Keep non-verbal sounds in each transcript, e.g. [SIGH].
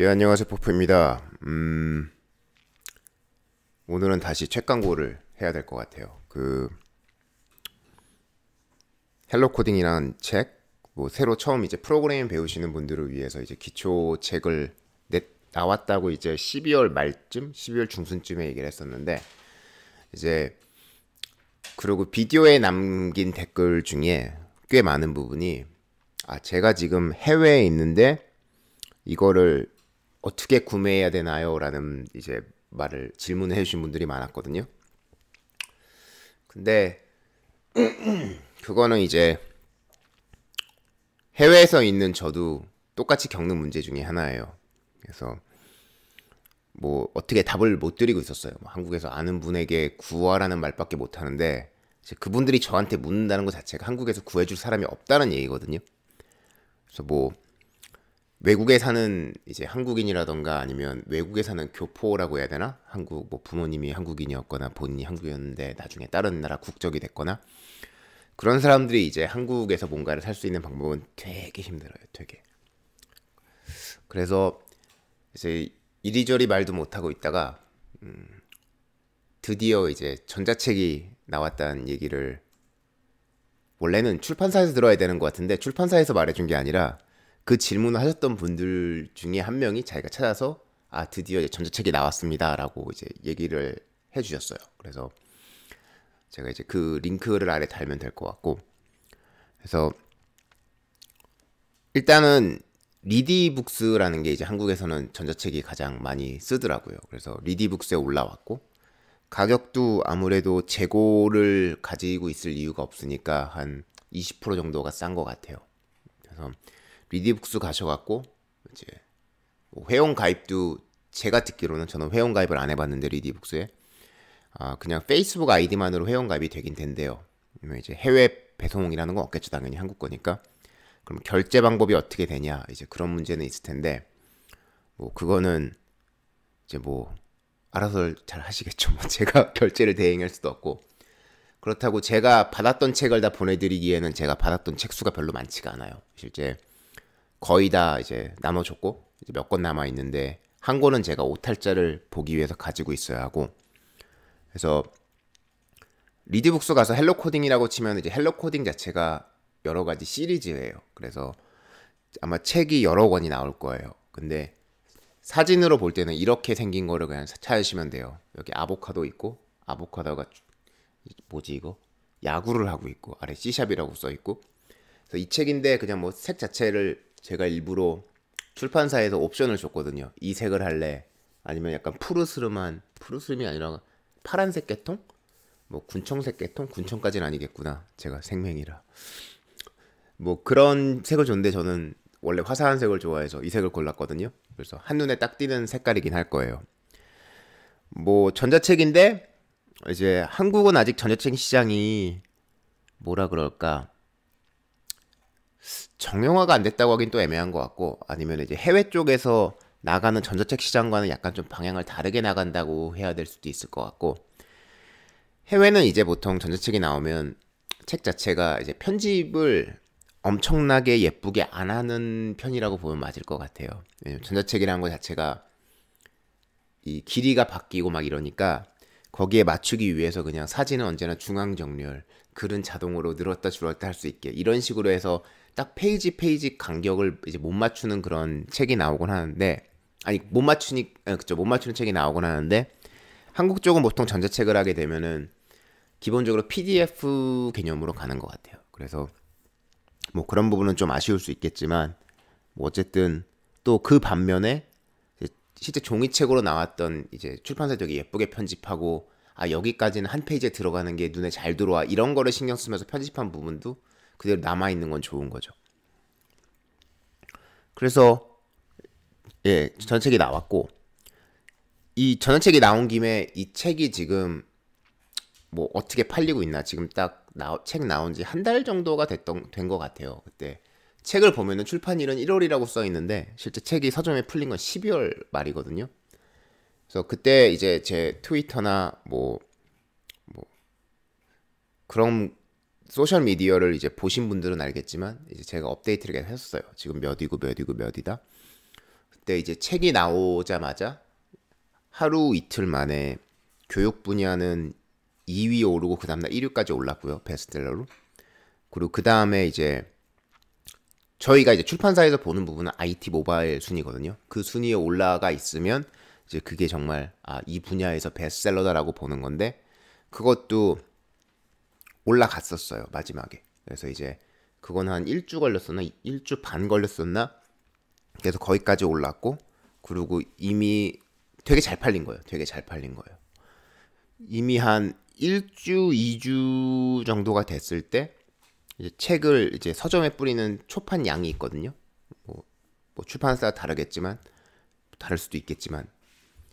예, 안녕하세요. 폭포입니다. 음, 오늘은 다시 책 광고를 해야 될 것 같아요. 그, 헬로 코딩이란 책, 뭐, 새로 처음 이제 프로그램 배우시는 분들을 위해서 이제 기초 책을 내, 나왔다고 이제 12월 말쯤, 12월 중순쯤에 얘기를 했었는데, 이제, 그리고 비디오에 남긴 댓글 중에 꽤 많은 부분이, 아, 제가 지금 해외에 있는데, 이거를 어떻게 구매해야 되나요? 라는 이제 말을 질문해 주신 분들이 많았거든요. 근데 [CLEARS THROAT] 그거는 이제 해외에서 있는 저도 똑같이 겪는 문제 중에 하나예요. 그래서 뭐 어떻게 답을 못 드리고 있었어요. 뭐 한국에서 아는 분에게 구하라는 말밖에 못 하는데 그분들이 저한테 묻는다는 것 자체가 한국에서 구해줄 사람이 없다는 얘기거든요. 그래서 뭐 외국에 사는 이제 한국인이라던가 아니면 외국에 사는 교포라고 해야 되나? 한국 뭐 부모님이 한국인이었거나 본인이 한국이었는데 나중에 다른 나라 국적이 됐거나 그런 사람들이 이제 한국에서 뭔가를 살 수 있는 방법은 되게 힘들어요. 되게. 그래서 이제 이리저리 말도 못하고 있다가 음, 드디어 이제 전자책이 나왔다는 얘기를 원래는 출판사에서 들어야 되는 것 같은데 출판사에서 말해준 게 아니라 그 질문을 하셨던 분들 중에 한 명이 자기가 찾아서 아 드디어 전자책이 나왔습니다라고 이제 얘기를 해주셨어요. 그래서 제가 이제 그 링크를 아래 달면 될 것 같고 그래서 일단은 리디북스라는 게 이제 한국에서는 전자책이 가장 많이 쓰더라고요. 그래서 리디북스에 올라왔고 가격도 아무래도 재고를 가지고 있을 이유가 없으니까 한 20% 정도가 싼 것 같아요. 그래서 리디북스 가셔갖고 이제 뭐 회원 가입도 제가 듣기로는 저는 회원 가입을 안 해봤는데 리디북스에 아 그냥 페이스북 아이디만으로 회원 가입이 되긴 된대요. 이제 해외 배송이라는 건 없겠죠 당연히 한국 거니까. 그럼 결제 방법이 어떻게 되냐 이제 그런 문제는 있을 텐데 뭐 그거는 이제 뭐 알아서 잘 하시겠죠. 뭐 제가 [LAUGHS] 결제를 대행할 수도 없고 그렇다고 제가 받았던 책을 다 보내드리기에는 제가 받았던 책 수가 별로 많지가 않아요. 실제 거의 다 이제 나눠줬고 이제 몇 권 남아 있는데 한 권은 제가 오탈자를 보기 위해서 가지고 있어야 하고 그래서 리드북스 가서 헬로 코딩이라고 치면 이제 헬로 코딩 자체가 여러 가지 시리즈예요. 그래서 아마 책이 여러 권이 나올 거예요. 근데 사진으로 볼 때는 이렇게 생긴 거를 그냥 찾으시면 돼요. 여기 아보카도 있고 아보카도가 뭐지 이거 야구를 하고 있고 아래 C샵이라고 써 있고 그래서 이 책인데 그냥 뭐 색 자체를 제가 일부러 출판사에서 옵션을 줬거든요. 이 색을 할래. 아니면 약간 푸르스름한 푸르스름이 아니라 파란색 계통? 뭐 군청색 계통? 군청까지는 아니겠구나. 제가 생명이라. 뭐 그런 색을 줬는데 저는 원래 화사한 색을 좋아해서 이 색을 골랐거든요. 그래서 한눈에 딱 띄는 색깔이긴 할 거예요. 뭐 전자책인데 이제 한국은 아직 전자책 시장이 뭐라 그럴까 정형화가 안 됐다고 하긴 또 애매한 것 같고 아니면 이제 해외 쪽에서 나가는 전자책 시장과는 약간 좀 방향을 다르게 나간다고 해야 될 수도 있을 것 같고 해외는 이제 보통 전자책이 나오면 책 자체가 이제 편집을 엄청나게 예쁘게 안 하는 편이라고 보면 맞을 것 같아요. 전자책이라는 것 자체가 이 길이가 바뀌고 막 이러니까 거기에 맞추기 위해서 그냥 사진은 언제나 중앙 정렬, 글은 자동으로 늘었다 줄었다 할 수 있게 이런 식으로 해서 딱 페이지 페이지 간격을 이제 못 맞추는 그런 책이 나오곤 하는데 아니 못 맞추니 아, 그죠 못 맞추는 책이 나오곤 하는데 한국 쪽은 보통 전자책을 하게 되면은 기본적으로 PDF 개념으로 가는 것 같아요. 그래서 뭐 그런 부분은 좀 아쉬울 수 있겠지만 뭐 어쨌든 또 그 반면에 실제 종이책으로 나왔던 이제 출판사 되게 예쁘게 편집하고 아 여기까지는 한 페이지에 들어가는 게 눈에 잘 들어와 이런 거를 신경 쓰면서 편집한 부분도 그대로 남아 있는 건 좋은 거죠. 그래서 예, 전책이 나왔고 이 전원책이 나온 김에 이 책이 지금 뭐 어떻게 팔리고 있나 지금 딱 책 나온 지 한 달 정도가 됐던 된것 같아요. 그때 책을 보면은 출판일은 1월이라고 써 있는데 실제 책이 서점에 풀린 건 12월 말이거든요. 그래서 그때 이제 제 트위터나 뭐, 뭐 그런 소셜 미디어를 이제 보신 분들은 알겠지만 이제 제가 업데이트를 계속 했었어요. 지금 몇이고 몇이고 몇이다. 그때 이제 책이 나오자마자 하루 이틀 만에 교육 분야는 2위에 오르고 그 다음날 1위까지 올랐고요. 베스트셀러로. 그리고 그 다음에 이제 저희가 이제 출판사에서 보는 부분은 IT 모바일 순위거든요. 그 순위에 올라가 있으면 이제 그게 정말 아, 이 분야에서 베스트셀러다라고 보는 건데 그것도 올라갔었어요 마지막에 그래서 이제 그건 한 1주 걸렸었나 1주 반 걸렸었나 그래서 거기까지 올랐고 그리고 이미 되게 잘 팔린 거예요 되게 잘 팔린 거예요 이미 한 1주 2주 정도가 됐을 때 이제 책을 이제 서점에 뿌리는 초판 양이 있거든요 뭐, 뭐출판사 다르겠지만 다를 수도 있겠지만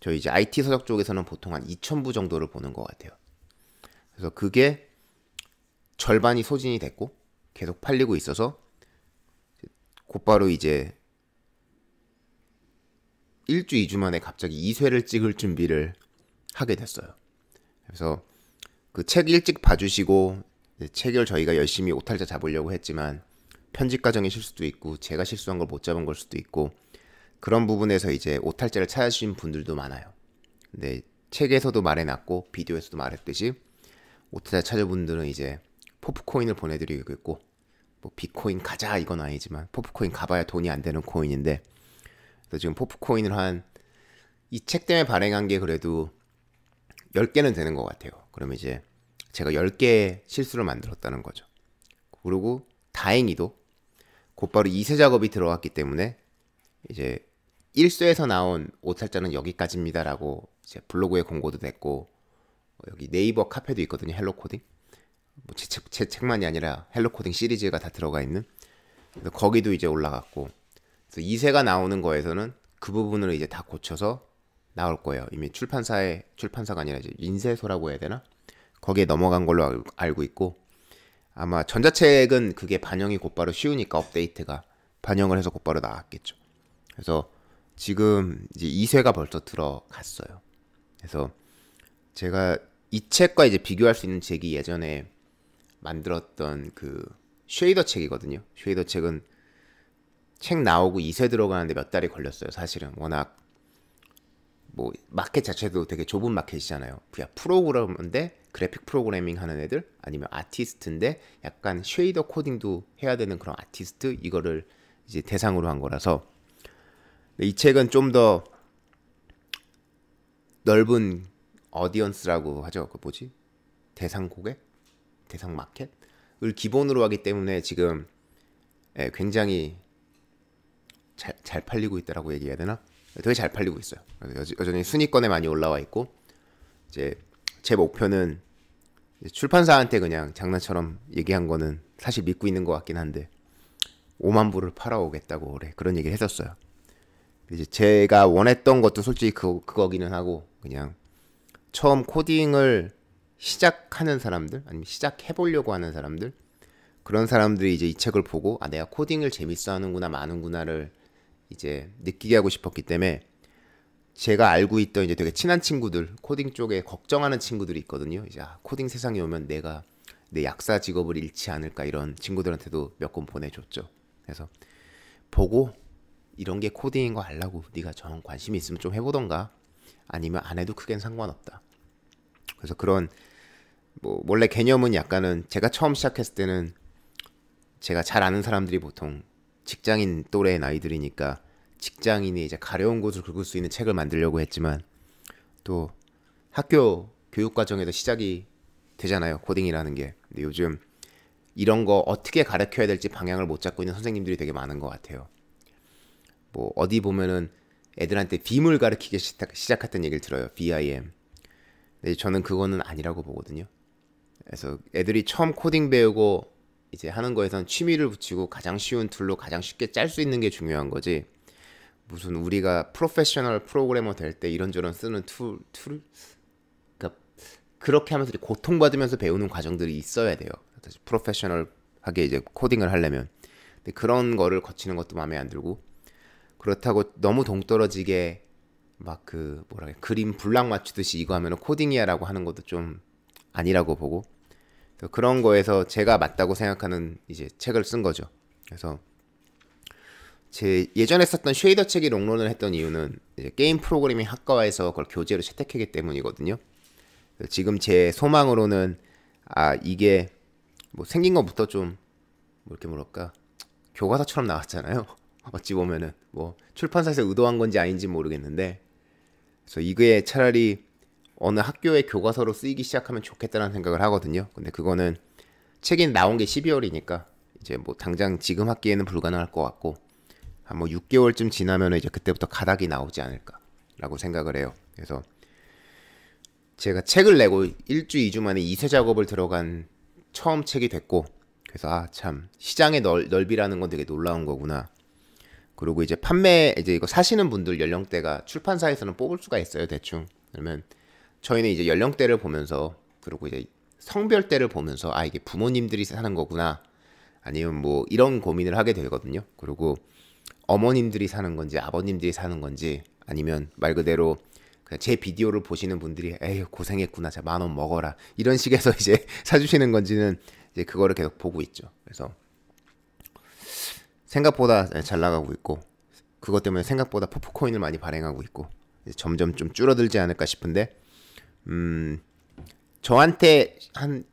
저희 이제 IT 서적 쪽에서는 보통 한 2,000부 정도를 보는 것 같아요. 그래서 그게 절반이 소진이 됐고 계속 팔리고 있어서 곧바로 이제 1주, 2주 만에 갑자기 2쇄를 찍을 준비를 하게 됐어요. 그래서 그 책 일찍 봐주시고 책을 저희가 열심히 오탈자 잡으려고 했지만 편집 과정이실 수도 있고 제가 실수한 걸 못 잡은 걸 수도 있고 그런 부분에서 이제 오탈자를 찾으신 분들도 많아요. 근데 책에서도 말해놨고 비디오에서도 말했듯이 오탈자 찾은 분들은 이제 포프코인을 보내드리고있고뭐 비코인 가자 이건 아니지만 포프코인 가봐야 돈이 안 되는 코인인데 그래서 지금 포프코인을 한 이 책 때문에 발행한 게 그래도 10개는 되는 것 같아요. 그러면 이제 제가 10개의 실수를 만들었다는 거죠. 그리고 다행히도 곧바로 2세 작업이 들어갔기 때문에 이제 1쇄에서 나온 오탈자는 여기까지입니다라고 이제 블로그에 공고도 됐고 여기 네이버 카페도 있거든요. 헬로 코딩. 뭐 제, 책, 제 책만이 아니라 헬로 코딩 시리즈가 다 들어가 있는 그래서 거기도 이제 올라갔고 그래서 2세가 나오는 거에서는 그 부분을 이제 다 고쳐서 나올 거예요. 이미 출판사에 출판사가 아니라 이제 인쇄소라고 해야 되나? 거기에 넘어간 걸로 알고 있고 아마 전자책은 그게 반영이 곧바로 쉬우니까 업데이트가 반영을 해서 곧바로 나왔겠죠. 그래서 지금 이제 2세가 벌써 들어갔어요. 그래서 제가 이 책과 이제 비교할 수 있는 책이 예전에 만들었던 그 쉐이더 책이거든요. 쉐이더 책은 책 나오고 2세 들어가는데 몇 달이 걸렸어요. 사실은 워낙 뭐 마켓 자체도 되게 좁은 마켓이잖아요. 그냥 프로그램인데 그래픽 프로그래밍 하는 애들 아니면 아티스트인데 약간 쉐이더 코딩도 해야 되는 그런 아티스트 이거를 이제 대상으로 한 거라서 이 책은 좀 더 넓은 어디언스라고 하죠. 그 뭐지? 대상 고객? 대상 마켓을 기본으로 하기 때문에 지금 예, 굉장히 잘, 잘 팔리고 있다라고 얘기해야 되나? 되게 잘 팔리고 있어요. 여전, 히 순위권에 많이 올라와 있고 이제 제 목표는 출판사한테 그냥 장난처럼 얘기한 거는 사실 믿고 있는 것 같긴 한데 5만 부를 팔아오겠다고 그래 그런 얘기를 했었어요. 이제 제가 원했던 것도 솔직히 그, 그거기는 하고 그냥 처음 코딩을 시작하는 사람들 아니면 시작해 보려고 하는 사람들 그런 사람들이 이제 이 책을 보고 아 내가 코딩을 재밌어 하는구나 많은구나를 이제 느끼게 하고 싶었기 때문에 제가 알고 있던 이제 되게 친한 친구들 코딩 쪽에 걱정하는 친구들이 있거든요 이제 아, 코딩 세상에 오면 내가 내 약사 직업을 잃지 않을까 이런 친구들한테도 몇 권 보내줬죠 그래서 보고 이런 게 코딩인 거 알라고 네가 전 관심이 있으면 좀 해보던가 아니면 안 해도 크게 상관없다 그래서 그런 뭐 원래 개념은 약간은 제가 처음 시작했을 때는 제가 잘 아는 사람들이 보통 직장인 또래의 나이들이니까 직장인이 이제 가려운 곳을 긁을 수 있는 책을 만들려고 했지만 또 학교 교육 과정에도 시작이 되잖아요 코딩이라는 게 근데 요즘 이런 거 어떻게 가르쳐야 될지 방향을 못 잡고 있는 선생님들이 되게 많은 것 같아요 뭐 어디 보면은 애들한테 빔을 가르치기 시작, 했던 얘기를 들어요 BIM 근데 저는 그거는 아니라고 보거든요 그래서 애들이 처음 코딩 배우고 이제 하는 거에선 취미를 붙이고 가장 쉬운 툴로 가장 쉽게 짤 수 있는 게 중요한 거지. 무슨 우리가 프로페셔널 프로그래머 될 때 이런저런 쓰는 툴, 툴? 그러니까 그렇게 하면서 고통받으면서 배우는 과정들이 있어야 돼요. 프로페셔널하게 이제 코딩을 하려면. 근데 그런 거를 거치는 것도 마음에 안 들고. 그렇다고 너무 동떨어지게 막 그 뭐라 그래 그림 불락 맞추듯이 이거 하면 코딩이야라고 하는 것도 좀 아니라고 보고 그런 거에서 제가 맞다고 생각하는 이제 책을 쓴 거죠. 그래서 제 예전에 썼던 쉐이더 책이 롱런을 했던 이유는 이제 게임 프로그래밍 학과에서 그걸 교재로 채택했기 때문이거든요. 지금 제 소망으로는 아 이게 뭐 생긴 것부터 좀 뭐 이렇게 뭐랄까 교과서처럼 나왔잖아요. [LAUGHS] 어찌 보면은 뭐 출판사에서 의도한 건지 아닌지 모르겠는데 그래서 이거에 차라리 어느 학교의 교과서로 쓰이기 시작하면 좋겠다는 생각을 하거든요. 근데 그거는 책이 나온 게 12월이니까 이제 뭐 당장 지금 학기에는 불가능할 것 같고 한 뭐 6개월쯤 지나면 이제 그때부터 가닥이 나오지 않을까라고 생각을 해요. 그래서 제가 책을 내고 1주, 2주 만에 2세 작업을 들어간 처음 책이 됐고 그래서 아 참 시장의 넓, 넓이라는 건 되게 놀라운 거구나. 그리고 이제 판매 이제 이거 사시는 분들 연령대가 출판사에서는 뽑을 수가 있어요 대충. 그러면 저희는 이제 연령대를 보면서 그리고 이제 성별대를 보면서 아 이게 부모님들이 사는 거구나 아니면 뭐 이런 고민을 하게 되거든요. 그리고 어머님들이 사는 건지 아버님들이 사는 건지 아니면 말 그대로 제 비디오를 보시는 분들이 에휴 고생했구나 자만 원 먹어라 이런 식에서 [LAUGHS] 이제 사주시는 건지는 이제 그거를 계속 보고 있죠. 그래서 생각보다 잘 나가고 있고 그것 때문에 생각보다 퍼프코인을 많이 발행하고 있고 점점 좀 줄어들지 않을까 싶은데 음 저한테 한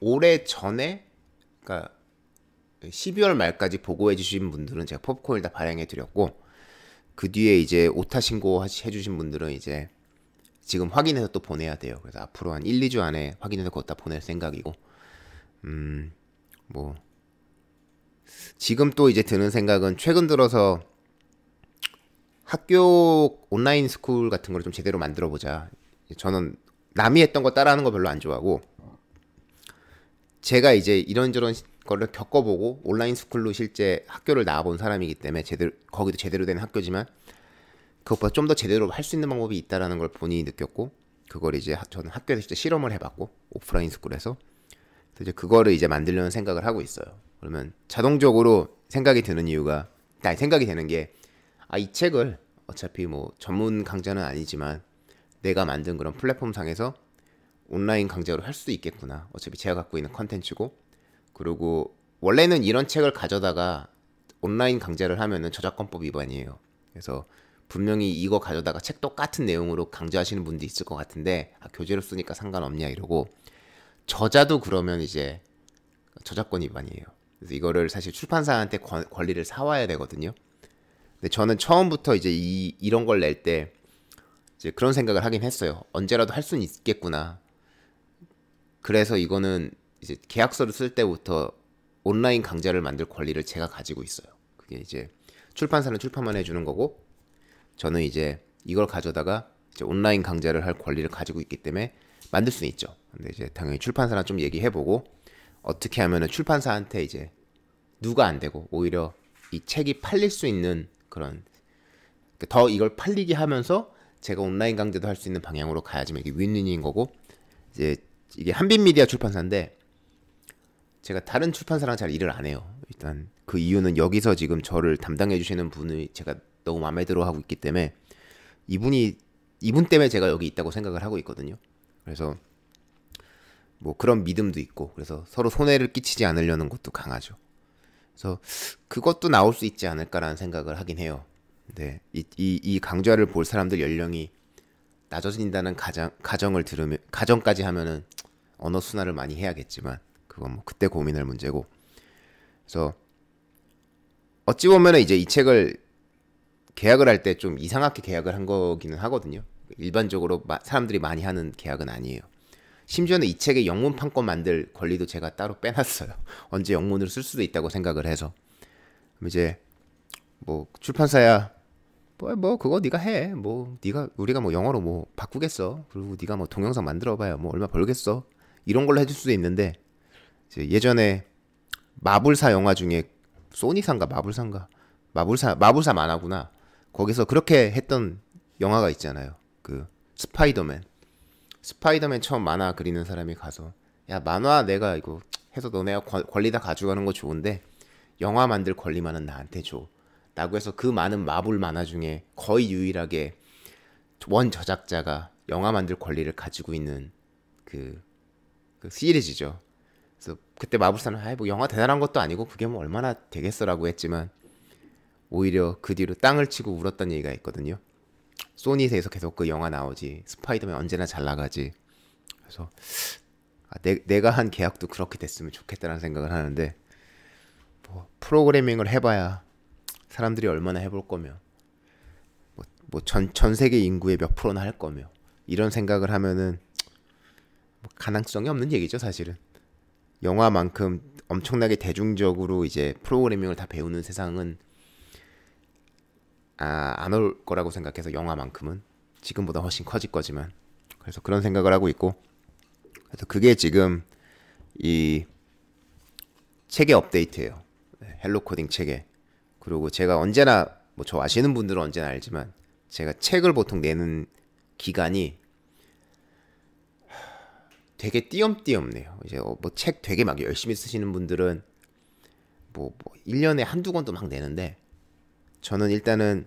오래 전에 그니까 12월 말까지 보고해 주신 분들은 제가 팝콘을 다 발행해 드렸고 그 뒤에 이제 오타 신고 해 주신 분들은 이제 지금 확인해서 또 보내야 돼요. 그래서 앞으로 한 1, 2주 안에 확인해서 그 걷다 보낼 생각이고 음뭐 지금 또 이제 드는 생각은 최근 들어서 학교 온라인 스쿨 같은 걸 좀 제대로 만들어 보자. 저는 남이 했던 거 따라하는 거 별로 안 좋아하고 제가 이제 이런저런 거를 겪어보고 온라인 스쿨로 실제 학교를 나와본 사람이기 때문에 제대로 거기도 제대로 된 학교지만 그것보다 좀 더 제대로 할 수 있는 방법이 있다라는 걸 본인이 느꼈고 그걸 이제 저는 학교에서 진짜 실험을 해봤고 오프라인 스쿨에서 이제 그거를 이제 만들려는 생각을 하고 있어요. 그러면 자동적으로 생각이 드는 이유가 아니, 생각이 되는 게 아 이 책을 어차피 뭐 전문 강좌는 아니지만 내가 만든 그런 플랫폼상에서 온라인 강좌로 할 수 있겠구나. 어차피 제가 갖고 있는 컨텐츠고. 그리고 원래는 이런 책을 가져다가 온라인 강좌를 하면은 저작권법 위반이에요. 그래서 분명히 이거 가져다가 책 똑같은 내용으로 강좌하시는 분도 있을 것 같은데 아, 교재로 쓰니까 상관없냐 이러고 저자도 그러면 이제 저작권 위반이에요. 그래서 이거를 사실 출판사한테 권, 리를 사와야 되거든요. 근데 저는 처음부터 이제 이, 이런 걸낼때 이제 그런 생각을 하긴 했어요. 언제라도 할 수는 있겠구나. 그래서 이거는 이제 계약서를 쓸 때부터 온라인 강좌를 만들 권리를 제가 가지고 있어요. 그게 이제 출판사는 출판만 해주는 거고 저는 이제 이걸 가져다가 이제 온라인 강좌를 할 권리를 가지고 있기 때문에 만들 수는 있죠. 근데 이제 당연히 출판사랑 좀 얘기해보고 어떻게 하면은 출판사한테 이제 누가 안 되고 오히려 이 책이 팔릴 수 있는 그런 그러니까 더 이걸 팔리게 하면서 제가 온라인 강제도 할 수 있는 방향으로 가야지만 이게 윈윈인 거고 이제 이게 한빛미디어 출판사인데 제가 다른 출판사랑 잘 일을 안 해요. 일단 그 이유는 여기서 지금 저를 담당해 주시는 분이 제가 너무 마음에 들어 하고 있기 때문에 이분이 이분 때문에 제가 여기 있다고 생각을 하고 있거든요. 그래서 뭐 그런 믿음도 있고 그래서 서로 손해를 끼치지 않으려는 것도 강하죠. 그래서 그것도 나올 수 있지 않을까라는 생각을 하긴 해요. 네, 이, 이, 이 강좌를 볼 사람들 연령이 낮아진다는 가정, 가정을 들으면 가정까지 하면은 언어 순화를 많이 해야겠지만 그건 뭐 그때 고민할 문제고 그래서 어찌 보면은 이제 이 책을 계약을 할 때 좀 이상하게 계약을 한 거기는 하거든요. 일반적으로 마, 사람들이 많이 하는 계약은 아니에요. 심지어는 이책의 영문 판권 만들 권리도 제가 따로 빼놨어요. [LAUGHS] 언제 영문으로 쓸 수도 있다고 생각을 해서 이제 뭐 출판사야 뭐, 뭐 그거 네가 해. 뭐 네가 우리가 뭐 영어로 뭐 바꾸겠어. 그리고 네가 뭐 동영상 만들어봐요뭐 얼마 벌겠어. 이런 걸로 해줄 수도 있는데 예전에 마블사 영화 중에 소니상가 마블상가 마블사 마블사 만화구나 거기서 그렇게 했던 영화가 있잖아요. 그 스파이더맨 스파이더맨 처음 만화 그리는 사람이 가서 야 만화 내가 이거 해서 너네가 권리 다 가져가는 거 좋은데 영화 만들 권리만은 나한테 줘. 라고 해서 그 많은 마블 만화 중에 거의 유일하게 원 저작자가 영화 만들 권리를 가지고 있는 그, 그 시리즈죠. 그래서 그때 마블사는 아이 뭐 영화 대단한 것도 아니고 그게 뭐 얼마나 되겠어라고 했지만 오히려 그 뒤로 땅을 치고 울었던 얘기가 있거든요. 소니에서 계속 그 영화 나오지 스파이더맨 언제나 잘 나가지. 그래서 아, 내, 내가 한 계약도 그렇게 됐으면 좋겠다는 라 생각을 하는데 뭐 프로그래밍을 해봐야 사람들이 얼마나 해볼 거며 뭐전 뭐 전 세계 인구의 몇 프로나 할 거며 이런 생각을 하면은 뭐 가능성이 없는 얘기죠 사실은 영화만큼 엄청나게 대중적으로 이제 프로그래밍을 다 배우는 세상은 아, 안 올 거라고 생각해서 영화만큼은 지금보다 훨씬 커질 거지만 그래서 그런 생각을 하고 있고 그래서 그게 지금 이 책의 업데이트예요 네, 헬로 코딩 책의 그리고 제가 언제나 뭐 저 아시는 분들은 언제나 알지만 제가 책을 보통 내는 기간이 되게 띄엄띄엄네요. 이제 어, 뭐책 되게 막 열심히 쓰시는 분들은 뭐, 뭐 1년에 한두 권도 막 내는데 저는 일단은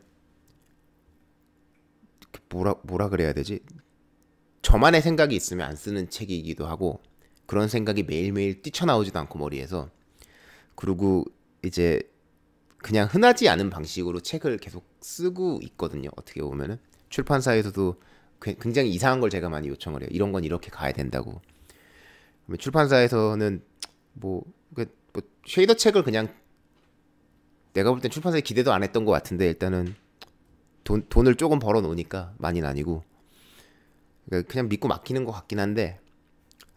그 뭐라 뭐라 그래야 되지? 저만의 생각이 있으면 안 쓰는 책이기도 하고 그런 생각이 매일매일 뛰쳐나오지도 않고 머리에서 그리고 이제 그냥 흔하지 않은 방식으로 책을 계속 쓰고 있거든요. 어떻게 보면은 출판사에서도 그, 굉장히 이상한 걸 제가 많이 요청을 해요. 이런 건 이렇게 가야 된다고. 출판사에서는 뭐, 그, 뭐 쉐이더 책을 그냥 내가 볼 땐 출판사에 기대도 안 했던 것 같은데 일단은 돈, 돈을 조금 벌어 놓으니까 많이는 아니고 그러니까 그냥 믿고 맡기는 것 같긴 한데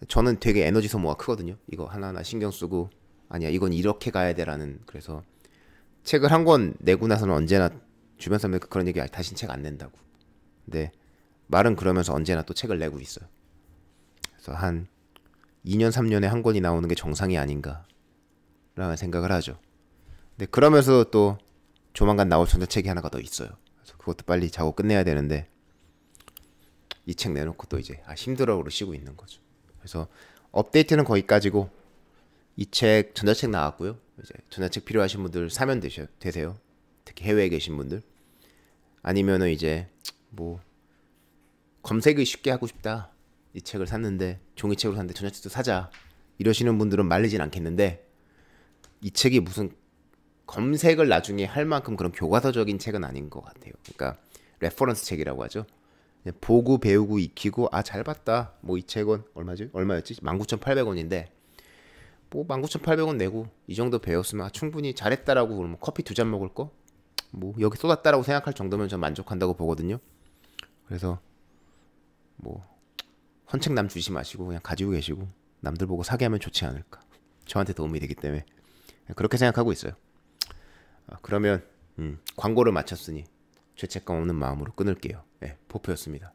저는 되게 에너지 소모가 크거든요. 이거 하나하나 신경 쓰고 아니야 이건 이렇게 가야 돼라는 그래서 책을 한 권 내고 나서는 언제나 주변 사람들 그런 얘기 다신 책 안 낸다고. 근데 말은 그러면서 언제나 또 책을 내고 있어요. 그래서 한 2년 3년에 한 권이 나오는 게 정상이 아닌가라는 생각을 하죠. 근데 그러면서 또 조만간 나올 전자책이 하나가 더 있어요. 그래서 그것도 빨리 작업 끝내야 되는데 이 책 내놓고 또 이제 아 힘들어 그러시고 있는 거죠. 그래서 업데이트는 거기까지고 이책 전자책 나왔고요. 이제 전자책 필요하신 분들 사면 되셔, 되세요. 특히 해외에 계신 분들 아니면은 이제 뭐 검색을 쉽게 하고 싶다. 이 책을 샀는데 종이책으로 샀는데 전자책도 사자 이러시는 분들은 말리진 않겠는데 이 책이 무슨 검색을 나중에 할 만큼 그런 교과서적인 책은 아닌 것 같아요. 그러니까 레퍼런스 책이라고 하죠. 보고 배우고 익히고 아 잘 봤다. 뭐 이 책은 얼마지? 얼마였지? 19,800원인데 뭐 19,800원 내고 이 정도 배웠으면 아, 충분히 잘했다라고 그러면 커피 두 잔 먹을 거? 뭐 여기 쏟았다라고 생각할 정도면 전 만족한다고 보거든요. 그래서 뭐 헌책 남 주지 마시고 그냥 가지고 계시고 남들 보고 사게 하면 좋지 않을까. 저한테 도움이 되기 때문에 네, 그렇게 생각하고 있어요. 아, 그러면 음, 광고를 마쳤으니 죄책감 없는 마음으로 끊을게요. 네, 포프였습니다.